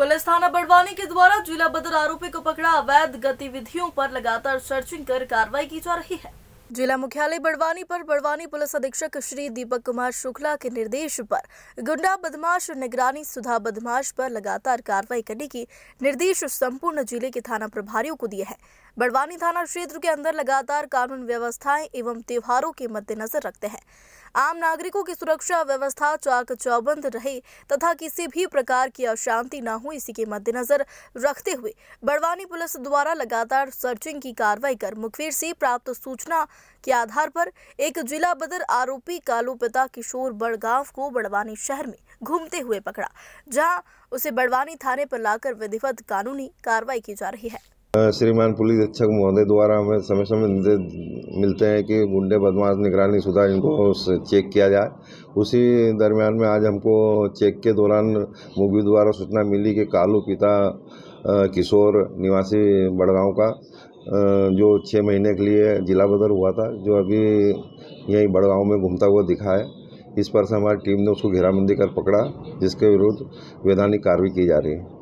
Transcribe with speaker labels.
Speaker 1: police थाना बड़वानी के द्वारा जिला बदर आरोपी को पकड़ा अवैध गतिविधियों पर लगातार सर्चिंग कर कार्रवाई की जा रही है जिला मुख्यालय बड़वानी पर बड़वानी पुलिस अधीक्षक श्री दीपक कुमार शुक्ला के निर्देश पर गुंडा बदमाश निगरानी सुधा बदमाश पर लगातार कार्रवाई करने की निर्देश संपूर्ण जिले के थाना प्रभारियों को दिए हैं बड़वानी थाना क्षेत्र के अंदर लगातार कानून व्यवस्थाएं एवं त्योहारों के मद्देनजर रखते हैं आम नागरिकों की सुरक्षा व्यवस्था चाक चौबंद रहे तथा किसी भी प्रकार की अशांति न हो इसी के मद्देनजर रखते हुए बड़वानी पुलिस द्वारा लगातार सर्चिंग की कार्रवाई कर मुखबिर से प्राप्त सूचना के आधार पर एक जिला बदर आरोपी कालू पिता किशोर बड़गांव को बड़वानी शहर में घूमते हुए पकड़ा जहां उसे बड़वानी थाने पर लाकर विधिवत कानूनी कार्रवाई की जा रही है
Speaker 2: श्रीमान पुलिस अधीक्षक महोदय द्वारा हमें समय समय मिलते हैं कि गुंडे बदमाश निगरानी सुधार इनको चेक किया जाए उसी दरमियान में आज हमको चेक के दौरान मुगवी द्वारा सूचना मिली कि कालू पिता किशोर निवासी बड़गांव का जो छः महीने के लिए जिला बदर हुआ था जो अभी यहीं बड़गांव में घूमता हुआ दिखा है इस पर से हमारी टीम ने उसको घेराबंदी कर पकड़ा जिसके विरुद्ध वैधानिक कार्रवाई की जा रही है